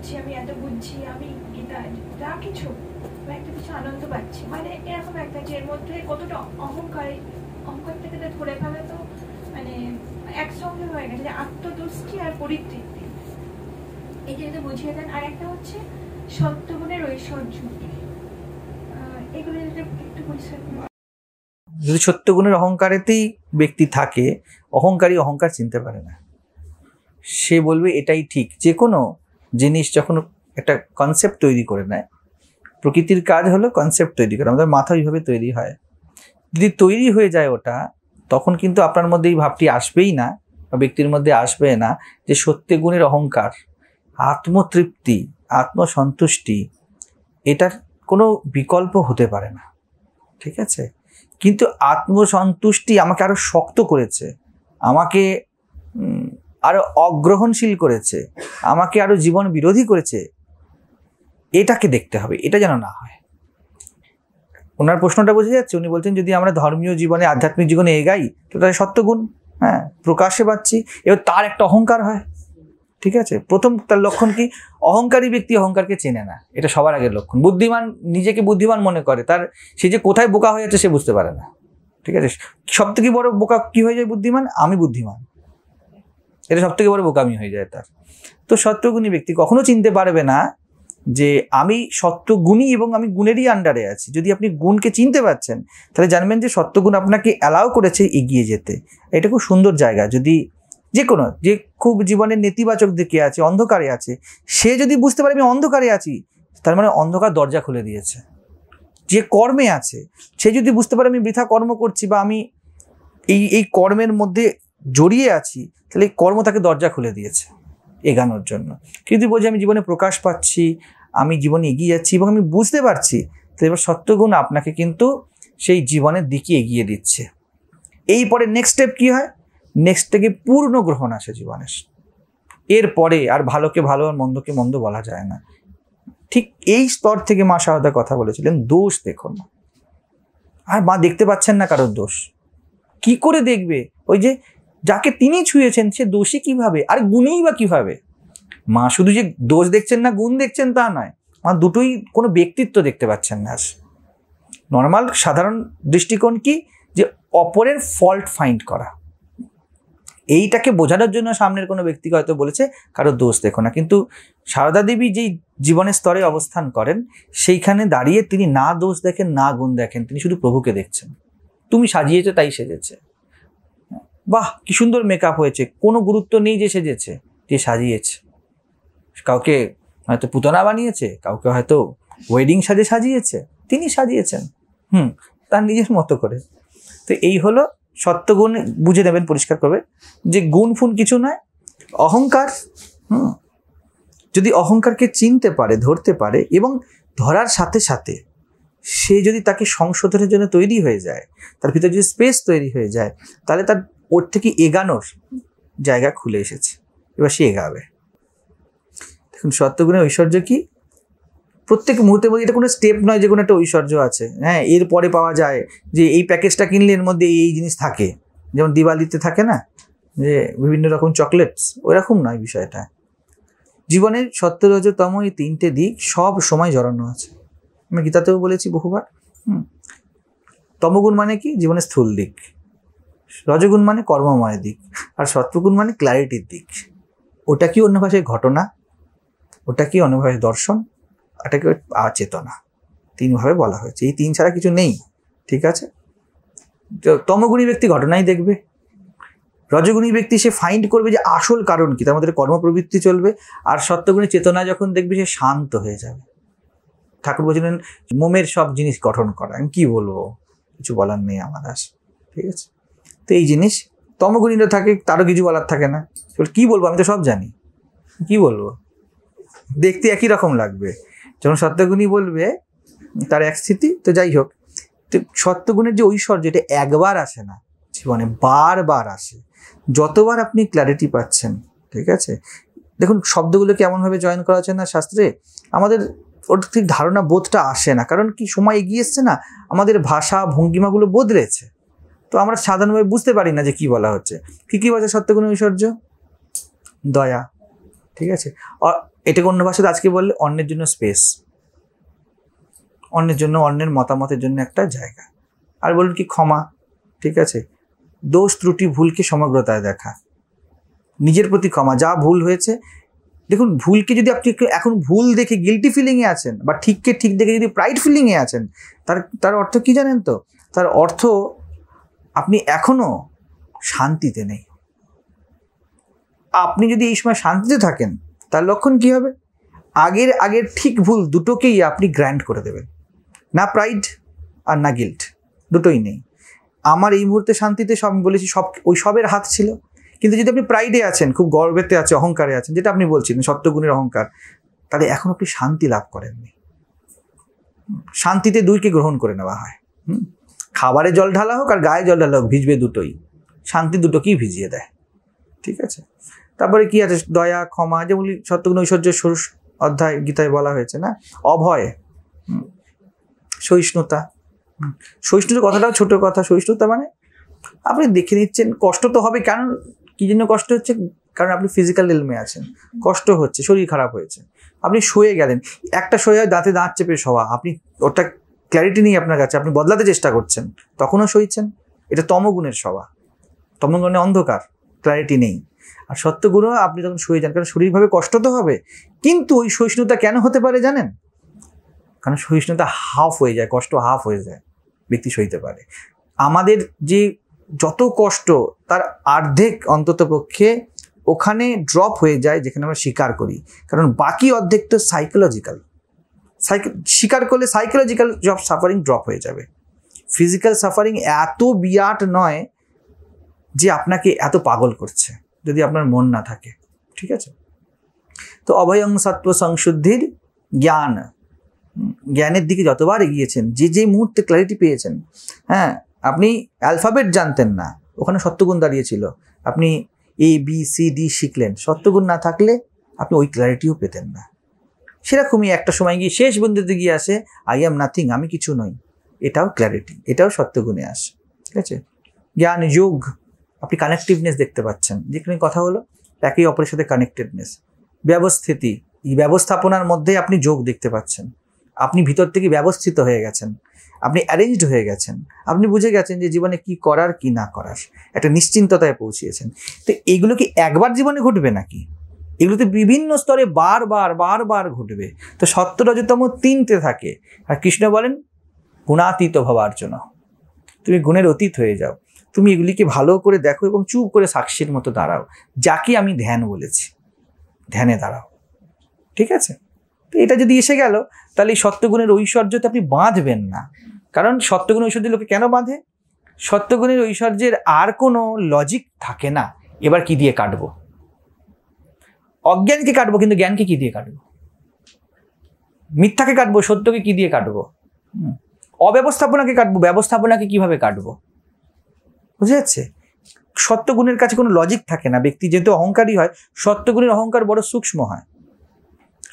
করছি আমি এত বুঝছি আমি এটা যা কিছু একটা কিছু আনন্দ পাচ্ছি মানে এরকম একটা যে এর মধ্যে কতটা অহংকার অহংকার থেকে ধরে ফেলা তো মানে একসঙ্গে হয়ে গেছে যে আত্মদুষ্টি আর পরিতৃপ্তি এটা যদি বুঝিয়ে দেন আর একটা হচ্ছে সত্যগুণের ঐশ্বর্য এগুলো যদি একটু পরিষ্কার যদি সত্যগুণের অহংকারেতেই ব্যক্তি থাকে অহংকারী অহংকার চিনতে পারে না সে বলবে এটাই ঠিক যে কোনো জিনিস যখন একটা কনসেপ্ট তৈরি করে নেয় প্রকৃতির কাজ হলো কনসেপ্ট তৈরি করা আমাদের মাথা ওইভাবে তৈরি হয় যদি তৈরি হয়ে যায় ওটা তখন কিন্তু আপনার মধ্যে এই ভাবটি আসবেই না বা ব্যক্তির মধ্যে আসবে না যে সত্যি গুণের অহংকার আত্মতৃপ্তি আত্মসন্তুষ্টি এটার কোনো বিকল্প হতে পারে না ঠিক আছে কিন্তু আত্মসন্তুষ্টি আমাকে আরও শক্ত করেছে আমাকে আরো অগ্রহণশীল করেছে আমাকে আরো জীবন বিরোধী করেছে এটাকে দেখতে হবে এটা যেন না হয় ওনার প্রশ্নটা বোঝা যাচ্ছে উনি বলছেন যদি আমরা ধর্মীয় জীবনে আধ্যাত্মিক জীবনে এগাই তো তাদের সত্যগুণ হ্যাঁ প্রকাশে পাচ্ছি এবার তার একটা অহংকার হয় ঠিক আছে প্রথম তার লক্ষণ কি অহংকারী ব্যক্তি অহংকারকে চেনে না এটা সবার আগের লক্ষণ বুদ্ধিমান নিজেকে বুদ্ধিমান মনে করে তার সে যে কোথায় বোকা হয়ে যাচ্ছে সে বুঝতে পারে না ঠিক আছে সব থেকে বড় বোকা কী হয়ে যায় বুদ্ধিমান আমি বুদ্ধিমান এটা সব থেকে বড় বোকামি হয়ে যায় তার তো সত্যগুণী ব্যক্তি কখনো চিনতে পারবে না যে আমি সত্যগুণী এবং আমি গুণেরই আন্ডারে আছি যদি আপনি গুণকে চিনতে পারছেন তাহলে জানবেন যে সত্যগুণ আপনাকে অ্যালাউ করেছে এগিয়ে যেতে এটা খুব সুন্দর জায়গা যদি যে কোনো যে খুব জীবনের নেতিবাচক দিকে আছে অন্ধকারে আছে সে যদি বুঝতে পারে আমি অন্ধকারে আছি তার মানে অন্ধকার দরজা খুলে দিয়েছে যে কর্মে আছে সে যদি বুঝতে পারে আমি বৃথা কর্ম করছি বা আমি এই এই কর্মের মধ্যে জড়িয়ে আছি তাহলে কর্ম তাকে দরজা খুলে দিয়েছে এগানোর জন্য কিন্তু বলছি আমি জীবনে প্রকাশ পাচ্ছি আমি জীবনে এগিয়ে যাচ্ছি এবং আমি বুঝতে পারছি তো এবার সত্যগুণ আপনাকে কিন্তু সেই জীবনের দিকে এগিয়ে দিচ্ছে এই পরে নেক্সট স্টেপ কি হয় নেক্সট থেকে পূর্ণ গ্রহণ আসে জীবনের এরপরে আর ভালোকে ভালো আর মন্দকে মন্দ বলা যায় না ঠিক এই স্তর থেকে মা সারদা কথা বলেছিলেন দোষ দেখো না আর মা দেখতে পাচ্ছেন না কারোর দোষ কি করে দেখবে ওই যে যাকে তিনি ছুঁয়েছেন সে দোষী কিভাবে আর গুণেই বা কিভাবে মা শুধু যে দোষ দেখছেন না গুণ দেখছেন তা নয় মা দুটোই কোনো ব্যক্তিত্ব দেখতে পাচ্ছেন না নর্মাল সাধারণ দৃষ্টিকোণ কি যে অপরের ফল্ট ফাইন্ড করা এইটাকে বোঝানোর জন্য সামনের কোনো ব্যক্তিকে হয়তো বলেছে কারো দোষ দেখো না কিন্তু সারদা দেবী যেই জীবনের স্তরে অবস্থান করেন সেইখানে দাঁড়িয়ে তিনি না দোষ দেখেন না গুণ দেখেন তিনি শুধু প্রভুকে দেখছেন তুমি সাজিয়েছো তাই সেজেছে বাহ কি সুন্দর মেকআপ হয়েছে কোনো গুরুত্ব নেই যে সেজেছে যে সাজিয়েছে কাউকে হয়তো পুতনা বানিয়েছে কাউকে হয়তো ওয়েডিং সাজে সাজিয়েছে তিনি সাজিয়েছেন হুম তার নিজের মতো করে তো এই হলো সত্যগুণ বুঝে নেবেন পরিষ্কার করবে যে গুণ ফুন কিছু নয় অহংকার হুম যদি অহংকারকে চিনতে পারে ধরতে পারে এবং ধরার সাথে সাথে সে যদি তাকে সংশোধনের জন্য তৈরি হয়ে যায় তার ভিতরে যদি স্পেস তৈরি হয়ে যায় তাহলে তার ওর থেকে এগানোর জায়গা খুলে এসেছে এবার সে এগাবে দেখুন সত্যগুণের ঐশ্বর্য কি প্রত্যেক মুহূর্তে মধ্যে এটা কোনো স্টেপ নয় যে কোনো একটা ঐশ্বর্য আছে হ্যাঁ এর পরে পাওয়া যায় যে এই প্যাকেজটা কিনলে এর মধ্যে এই জিনিস থাকে যেমন দিওয়ালিতে থাকে না যে বিভিন্ন রকম চকলেটস ওইরকম নয় বিষয়টা জীবনের সত্তরজতম এই তিনটে দিক সব সময় জড়ানো আছে আমি গীতাতেও বলেছি বহুবার হুম তমগুণ মানে কি জীবনের স্থূল দিক রজগুণ মানে কর্মময় দিক আর সত্ত্বগুণ মানে ক্ল্যারিটির দিক ওটা কি অন্য ভাষায় ঘটনা ওটা কি অন্য ভাষায় দর্শন ওটাকে আচেতনা তিনভাবে বলা হয়েছে এই তিন ছাড়া কিছু নেই ঠিক আছে তমগুণী ব্যক্তি ঘটনাই দেখবে রজগুণী ব্যক্তি সে ফাইন্ড করবে যে আসল কারণ কি তার মধ্যে কর্মপ্রবৃত্তি চলবে আর সত্যগুণী চেতনা যখন দেখবে সে শান্ত হয়ে যাবে ঠাকুর বলছিলেন মোমের সব জিনিস গঠন করা আমি কী বলবো কিছু বলার নেই আমার আস ঠিক আছে তো এই জিনিস তমগুণীরা থাকে তারও কিছু বলার থাকে না কি বলবো আমি তো সব জানি কি বলবো দেখতে একই রকম লাগবে যখন সত্যগুণী বলবে তার এক স্থিতি তো যাই হোক তো সত্যগুণের যে ঐশ্বর্য এটা একবার আসে না জীবনে বারবার আসে যতবার আপনি ক্ল্যারিটি পাচ্ছেন ঠিক আছে দেখুন শব্দগুলো কেমনভাবে জয়েন করা হচ্ছে না শাস্ত্রে আমাদের ওর ঠিক ধারণা বোধটা আসে না কারণ কি সময় এগিয়ে এসছে না আমাদের ভাষা ভঙ্গিমাগুলো বদলেছে তো আমরা সাধারণভাবে বুঝতে পারি না যে কি বলা হচ্ছে কী কী ভাষা সত্যগুণ ঐশ্বর্য দয়া ঠিক আছে এটাকে অন্য ভাষাতে আজকে বললে অন্যের জন্য স্পেস অন্যের জন্য অন্যের মতামতের জন্য একটা জায়গা আর বলুন কি ক্ষমা ঠিক আছে দোষ ত্রুটি ভুলকে সমগ্রতায় দেখা নিজের প্রতি ক্ষমা যা ভুল হয়েছে দেখুন ভুলকে যদি আপনি এখন ভুল দেখে গিলটি ফিলিংয়ে আছেন বা ঠিককে ঠিক দেখে যদি প্রাইড ফিলিংয়ে আছেন তার তার অর্থ কি জানেন তো তার অর্থ আপনি এখনও শান্তিতে নেই আপনি যদি এই সময় শান্তিতে থাকেন তার লক্ষণ কি হবে আগের আগের ঠিক ভুল দুটোকেই আপনি গ্র্যান্ড করে দেবেন না প্রাইড আর না গিল্ট দুটোই নেই আমার এই মুহূর্তে শান্তিতে সব বলেছি সব ওই সবের হাত ছিল কিন্তু যদি আপনি প্রাইডে আছেন খুব গর্বেতে আছে অহংকারে আছেন যেটা আপনি বলছিলেন সত্যগুণের অহংকার তাহলে এখন আপনি শান্তি লাভ করেননি শান্তিতে দুইকে গ্রহণ করে নেওয়া হয় হুম খাবারে জল ঢালা হোক আর গায়ে জল ঢালা হোক ভিজবে দুটোই শান্তি দুটোকেই ভিজিয়ে দেয় ঠিক আছে তারপরে কি আছে দয়া ক্ষমা বলি সত্যগুণ ঐশ্বর্য সরুষ অধ্যায় গীতায় বলা হয়েছে না অভয় সহিষ্ণুতা সহিষ্ণুতার কথাটাও ছোট কথা সহিষ্ণুতা মানে আপনি দেখে নিচ্ছেন কষ্ট তো হবে কারণ কি জন্য কষ্ট হচ্ছে কারণ আপনি ফিজিক্যাল এলমে আছেন কষ্ট হচ্ছে শরীর খারাপ হয়েছে আপনি শুয়ে গেলেন একটা শুয়ে দাঁতে দাঁত চেপে শোয়া আপনি ওটা ক্ল্যারিটি নেই আপনার কাছে আপনি বদলাতে চেষ্টা করছেন তখনও সইছেন এটা তমগুণের সভা তমগুণে অন্ধকার ক্ল্যারিটি নেই আর সত্যগুণ আপনি যখন সয়ে যান কারণ শরীরভাবে কষ্ট তো হবে কিন্তু ওই সহিষ্ণুতা কেন হতে পারে জানেন কারণ সহিষ্ণুতা হাফ হয়ে যায় কষ্ট হাফ হয়ে যায় ব্যক্তি সইতে পারে আমাদের যে যত কষ্ট তার অর্ধেক অন্তত পক্ষে ওখানে ড্রপ হয়ে যায় যেখানে আমরা স্বীকার করি কারণ বাকি অর্ধেক তো সাইকোলজিক্যাল স্বীকার করলে সাইকোলজিক্যাল জব সাফারিং ড্রপ হয়ে যাবে ফিজিক্যাল সাফারিং এত বিরাট নয় যে আপনাকে এত পাগল করছে যদি আপনার মন না থাকে ঠিক আছে তো অভয়ং সত্ত্ব সংশুদ্ধির জ্ঞান জ্ঞানের দিকে যতবার এগিয়েছেন যে যে মুহূর্তে ক্ল্যারিটি পেয়েছেন হ্যাঁ আপনি অ্যালফাবেট জানতেন না ওখানে সত্যগুণ দাঁড়িয়েছিল আপনি এ বি সি ডি শিখলেন সত্যগুণ না থাকলে আপনি ওই ক্ল্যারিটিও পেতেন না সেরকমই একটা সময় গিয়ে শেষ বন্ধুতে গিয়ে আসে আই অ্যাম নাথিং আমি কিছু নই এটাও ক্ল্যারিটি এটাও সত্যগুণে আসে ঠিক আছে জ্ঞান যোগ আপনি কানেকটিভনেস দেখতে পাচ্ছেন যেখানে কথা হলো একই অপরের সাথে কানেক্টেডনেস ব্যবস্থিতি এই ব্যবস্থাপনার মধ্যে আপনি যোগ দেখতে পাচ্ছেন আপনি ভিতর থেকে ব্যবস্থিত হয়ে গেছেন আপনি অ্যারেঞ্জড হয়ে গেছেন আপনি বুঝে গেছেন যে জীবনে কি করার কি না করার একটা নিশ্চিন্ততায় পৌঁছিয়েছেন তো এইগুলো কি একবার জীবনে ঘটবে নাকি এগুলোতে বিভিন্ন স্তরে বারবার বারবার ঘটবে তো সত্যরজতম তিনটে থাকে আর কৃষ্ণ বলেন গুণাতীত জন্য তুমি গুণের অতীত হয়ে যাও তুমি এগুলিকে ভালো করে দেখো এবং চুপ করে সাক্ষীর মতো দাঁড়াও যাকে আমি ধ্যান বলেছি ধ্যানে দাঁড়াও ঠিক আছে তো এটা যদি এসে গেল তাহলে এই সত্যগুণের ঐশ্বর্যতে আপনি বাঁধবেন না কারণ সত্যগুণ ঐশ্বর্য লোকে কেন বাঁধে সত্যগুণের ঐশ্বর্যের আর কোনো লজিক থাকে না এবার কি দিয়ে কাটবো অজ্ঞানকে কাটবো কিন্তু জ্ঞানকে কি দিয়ে কাটবো মিথ্যাকে কাটবো সত্যকে কি দিয়ে কাটবো অব্যবস্থাপনাকে কাটবো ব্যবস্থাপনাকে কিভাবে কাটবো বুঝে যাচ্ছে সত্যগুণের কাছে কোনো লজিক থাকে না ব্যক্তি যেহেতু অহংকারী হয় সত্যগুণের অহংকার বড় সূক্ষ্ম হয়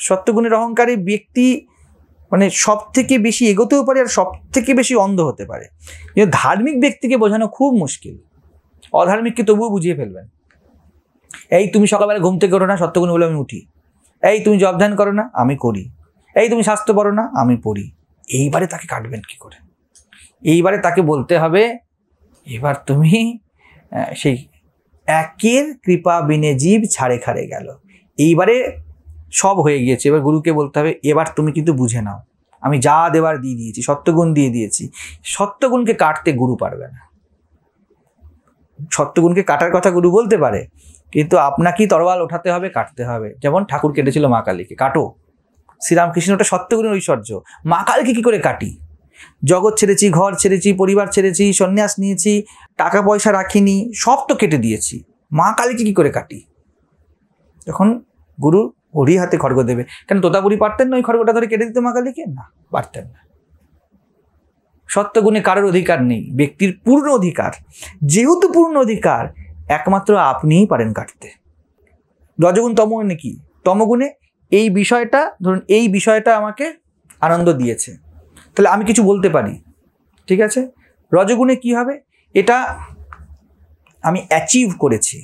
সত্যগুণের অহংকারে ব্যক্তি মানে সব থেকে বেশি এগোতেও পারে আর সব থেকে বেশি অন্ধ হতে পারে ধার্মিক ব্যক্তিকে বোঝানো খুব মুশকিল অধার্মিককে তবুও বুঝিয়ে ফেলবেন এই তুমি সকালবেলা ঘুম থেকে ওঠো না সত্যগুণ বলে আমি উঠি এই তুমি জব ধ্যান করো না আমি করি এই তুমি স্বাস্থ্য পড়ো না আমি পড়ি এইবারে তাকে কাটবেন কি করে এইবারে তাকে বলতে হবে এবার তুমি সেই একের কৃপা বিনে জীব ছাড়ে খাড়ে গেল এইবারে সব হয়ে গিয়েছে এবার গুরুকে বলতে হবে এবার তুমি কিন্তু বুঝে নাও আমি যা দেবার দিয়ে দিয়েছি সত্যগুণ দিয়ে দিয়েছি সত্যগুণকে কাটতে গুরু পারবে না সত্যগুণকে কাটার কথা গুরু বলতে পারে কিন্তু আপনাকেই তরোয়াল ওঠাতে হবে কাটতে হবে যেমন ঠাকুর কেটেছিল মা কালীকে কাটো শ্রীরামকৃষ্ণ ওটা সত্যগুণের ঐশ্বর্য মা কালীকে কী করে কাটি জগৎ ছেড়েছি ঘর ছেড়েছি পরিবার ছেড়েছি সন্ন্যাস নিয়েছি টাকা পয়সা রাখিনি সব তো কেটে দিয়েছি মা কালীকে কী করে কাটি তখন গুরু হরি হাতে খড়গ দেবে কেন তোতাপুরি পারতেন না ওই খড়গটা ধরে কেটে দিতে মা কালীকে না পারতেন না সত্যগুণে কারোর অধিকার নেই ব্যক্তির পূর্ণ অধিকার যেহেতু পূর্ণ অধিকার একমাত্র আপনিই পারেন কাটতে রজগুণ তমগুণে কি তমগুণে এই বিষয়টা ধরুন এই বিষয়টা আমাকে আনন্দ দিয়েছে তাহলে আমি কিছু বলতে পারি ঠিক আছে রজগুণে কি হবে এটা আমি অ্যাচিভ করেছি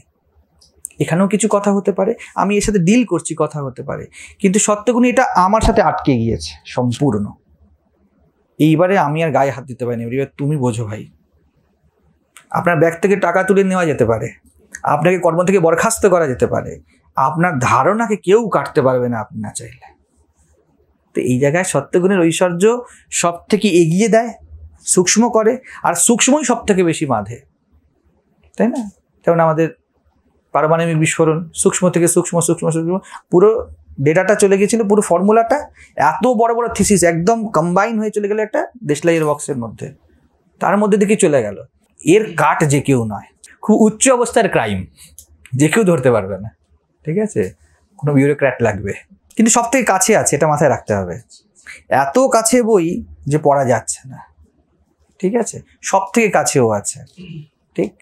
এখানেও কিছু কথা হতে পারে আমি এর সাথে ডিল করছি কথা হতে পারে কিন্তু সত্যগুণে এটা আমার সাথে আটকে গিয়েছে সম্পূর্ণ এইবারে আমি আর গায়ে হাত দিতে পারিনি এবার তুমি বোঝো ভাই আপনার ব্যাগ থেকে টাকা তুলে নেওয়া যেতে পারে আপনাকে কর্ম থেকে বরখাস্ত করা যেতে পারে আপনার ধারণাকে কেউ কাটতে পারবে না আপনি না চাইলে তো এই জায়গায় সত্যগুণের ঐশ্বর্য সব থেকে এগিয়ে দেয় সূক্ষ্ম করে আর সূক্ষ্মই সব থেকে বেশি বাঁধে তাই না যেমন আমাদের পারমাণবিক বিস্ফোরণ সূক্ষ্ম থেকে সূক্ষ্ম সূক্ষ্ম সূক্ষ্ম পুরো ডেটাটা চলে গেছিল পুরো ফর্মুলাটা এত বড় বড় থিসিস একদম কম্বাইন হয়ে চলে গেল একটা দেশলাইয়ের বক্সের মধ্যে তার মধ্যে দিকে চলে গেল এর কাট যে কেউ নয় খুব উচ্চ অবস্থার ক্রাইম যে কেউ ধরতে পারবে না ঠিক আছে কোনো বিউরোক্র্যাট লাগবে কিন্তু সব থেকে কাছে আছে এটা মাথায় রাখতে হবে এত কাছে বই যে পড়া যাচ্ছে না ঠিক আছে সব থেকে কাছেও আছে ঠিক